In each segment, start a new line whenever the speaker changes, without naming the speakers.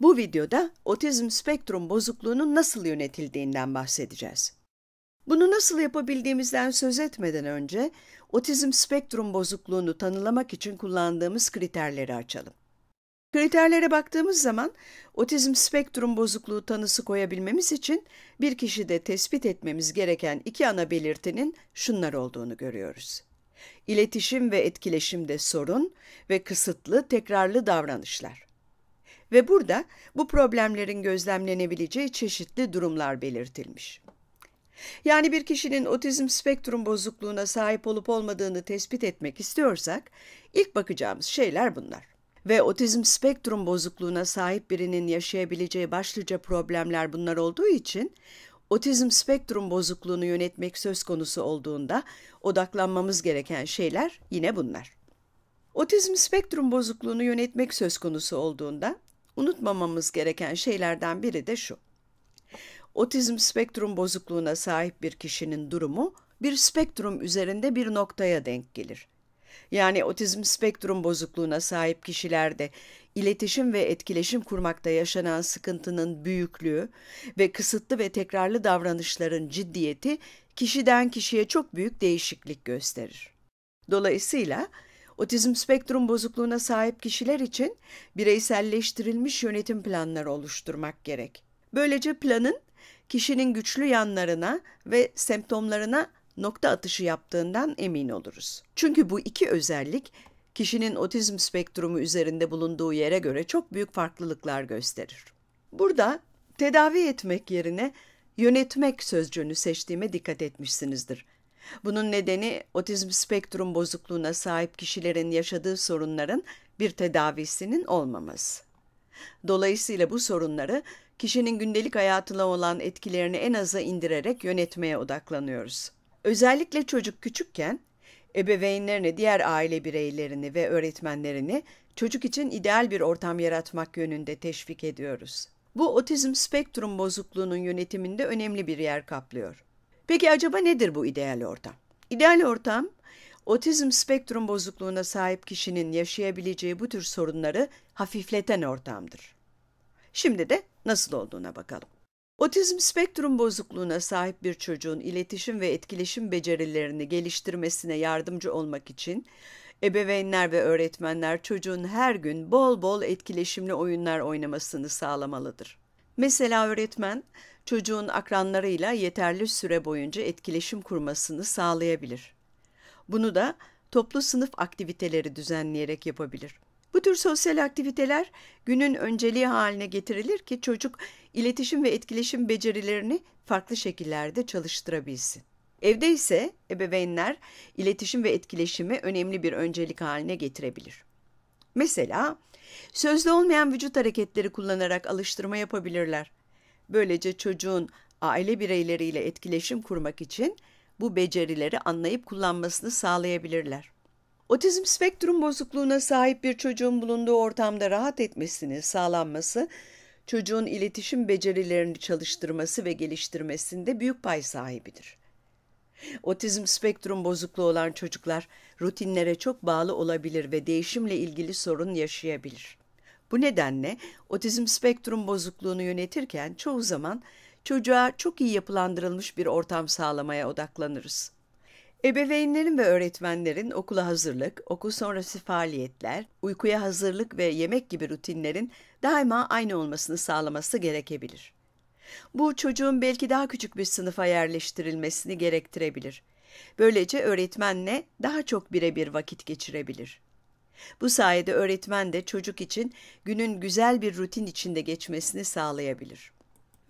Bu videoda otizm spektrum bozukluğunun nasıl yönetildiğinden bahsedeceğiz. Bunu nasıl yapabildiğimizden söz etmeden önce otizm spektrum bozukluğunu tanılamak için kullandığımız kriterleri açalım. Kriterlere baktığımız zaman otizm spektrum bozukluğu tanısı koyabilmemiz için bir kişide tespit etmemiz gereken iki ana belirtinin şunlar olduğunu görüyoruz. İletişim ve etkileşimde sorun ve kısıtlı tekrarlı davranışlar ve burada bu problemlerin gözlemlenebileceği çeşitli durumlar belirtilmiş. Yani bir kişinin otizm spektrum bozukluğuna sahip olup olmadığını tespit etmek istiyorsak ilk bakacağımız şeyler bunlar. Ve otizm spektrum bozukluğuna sahip birinin yaşayabileceği başlıca problemler bunlar olduğu için otizm spektrum bozukluğunu yönetmek söz konusu olduğunda odaklanmamız gereken şeyler yine bunlar. Otizm spektrum bozukluğunu yönetmek söz konusu olduğunda Unutmamamız gereken şeylerden biri de şu. Otizm spektrum bozukluğuna sahip bir kişinin durumu bir spektrum üzerinde bir noktaya denk gelir. Yani otizm spektrum bozukluğuna sahip kişilerde iletişim ve etkileşim kurmakta yaşanan sıkıntının büyüklüğü ve kısıtlı ve tekrarlı davranışların ciddiyeti kişiden kişiye çok büyük değişiklik gösterir. Dolayısıyla otizm spektrum bozukluğuna sahip kişiler için bireyselleştirilmiş yönetim planları oluşturmak gerek. Böylece planın kişinin güçlü yanlarına ve semptomlarına nokta atışı yaptığından emin oluruz. Çünkü bu iki özellik kişinin otizm spektrumu üzerinde bulunduğu yere göre çok büyük farklılıklar gösterir. Burada tedavi etmek yerine yönetmek sözcüğünü seçtiğime dikkat etmişsinizdir. Bunun nedeni otizm spektrum bozukluğuna sahip kişilerin yaşadığı sorunların bir tedavisinin olmaması. Dolayısıyla bu sorunları kişinin gündelik hayatına olan etkilerini en aza indirerek yönetmeye odaklanıyoruz. Özellikle çocuk küçükken ebeveynlerini, diğer aile bireylerini ve öğretmenlerini çocuk için ideal bir ortam yaratmak yönünde teşvik ediyoruz. Bu otizm spektrum bozukluğunun yönetiminde önemli bir yer kaplıyor. Peki acaba nedir bu ideal ortam? İdeal ortam, otizm spektrum bozukluğuna sahip kişinin yaşayabileceği bu tür sorunları hafifleten ortamdır. Şimdi de nasıl olduğuna bakalım. Otizm spektrum bozukluğuna sahip bir çocuğun iletişim ve etkileşim becerilerini geliştirmesine yardımcı olmak için ebeveynler ve öğretmenler çocuğun her gün bol bol etkileşimli oyunlar oynamasını sağlamalıdır. Mesela öğretmen çocuğun akranlarıyla yeterli süre boyunca etkileşim kurmasını sağlayabilir. Bunu da toplu sınıf aktiviteleri düzenleyerek yapabilir. Bu tür sosyal aktiviteler günün önceliği haline getirilir ki çocuk iletişim ve etkileşim becerilerini farklı şekillerde çalıştırabilsin. Evde ise ebeveynler iletişim ve etkileşimi önemli bir öncelik haline getirebilir. Mesela sözlü olmayan vücut hareketleri kullanarak alıştırma yapabilirler. Böylece çocuğun aile bireyleriyle etkileşim kurmak için bu becerileri anlayıp kullanmasını sağlayabilirler. Otizm spektrum bozukluğuna sahip bir çocuğun bulunduğu ortamda rahat etmesini sağlanması, çocuğun iletişim becerilerini çalıştırması ve geliştirmesinde büyük pay sahibidir. Otizm spektrum bozukluğu olan çocuklar rutinlere çok bağlı olabilir ve değişimle ilgili sorun yaşayabilir. Bu nedenle otizm spektrum bozukluğunu yönetirken çoğu zaman çocuğa çok iyi yapılandırılmış bir ortam sağlamaya odaklanırız. Ebeveynlerin ve öğretmenlerin okula hazırlık, okul sonrası faaliyetler, uykuya hazırlık ve yemek gibi rutinlerin daima aynı olmasını sağlaması gerekebilir. Bu çocuğun belki daha küçük bir sınıfa yerleştirilmesini gerektirebilir. Böylece öğretmenle daha çok birebir vakit geçirebilir. Bu sayede öğretmen de çocuk için günün güzel bir rutin içinde geçmesini sağlayabilir.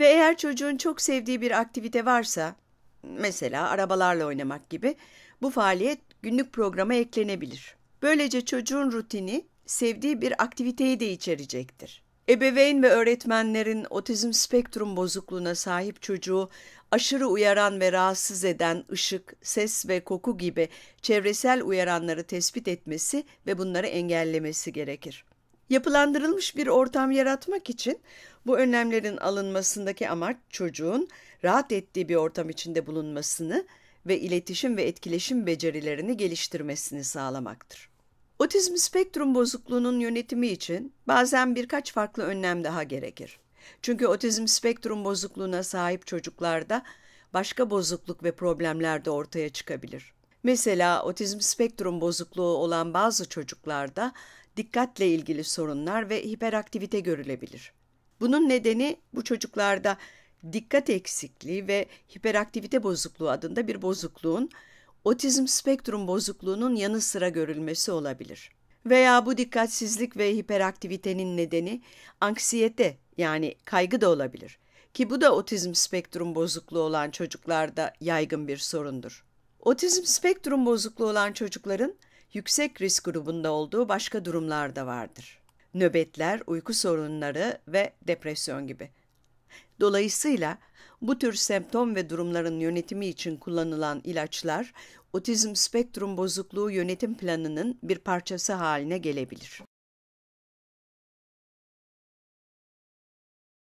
Ve eğer çocuğun çok sevdiği bir aktivite varsa, mesela arabalarla oynamak gibi, bu faaliyet günlük programa eklenebilir. Böylece çocuğun rutini sevdiği bir aktiviteyi de içerecektir. Ebeveyn ve öğretmenlerin otizm spektrum bozukluğuna sahip çocuğu aşırı uyaran ve rahatsız eden ışık, ses ve koku gibi çevresel uyaranları tespit etmesi ve bunları engellemesi gerekir. Yapılandırılmış bir ortam yaratmak için bu önlemlerin alınmasındaki amaç çocuğun rahat ettiği bir ortam içinde bulunmasını ve iletişim ve etkileşim becerilerini geliştirmesini sağlamaktır. Otizm spektrum bozukluğunun yönetimi için bazen birkaç farklı önlem daha gerekir. Çünkü otizm spektrum bozukluğuna sahip çocuklarda başka bozukluk ve problemler de ortaya çıkabilir. Mesela otizm spektrum bozukluğu olan bazı çocuklarda dikkatle ilgili sorunlar ve hiperaktivite görülebilir. Bunun nedeni bu çocuklarda dikkat eksikliği ve hiperaktivite bozukluğu adında bir bozukluğun otizm spektrum bozukluğunun yanı sıra görülmesi olabilir. Veya bu dikkatsizlik ve hiperaktivitenin nedeni anksiyete yani kaygı da olabilir ki bu da otizm spektrum bozukluğu olan çocuklarda yaygın bir sorundur. Otizm spektrum bozukluğu olan çocukların yüksek risk grubunda olduğu başka durumlar da vardır. Nöbetler, uyku sorunları ve depresyon gibi. Dolayısıyla bu tür semptom ve durumların yönetimi için kullanılan ilaçlar otizm spektrum bozukluğu yönetim planının bir parçası haline gelebilir.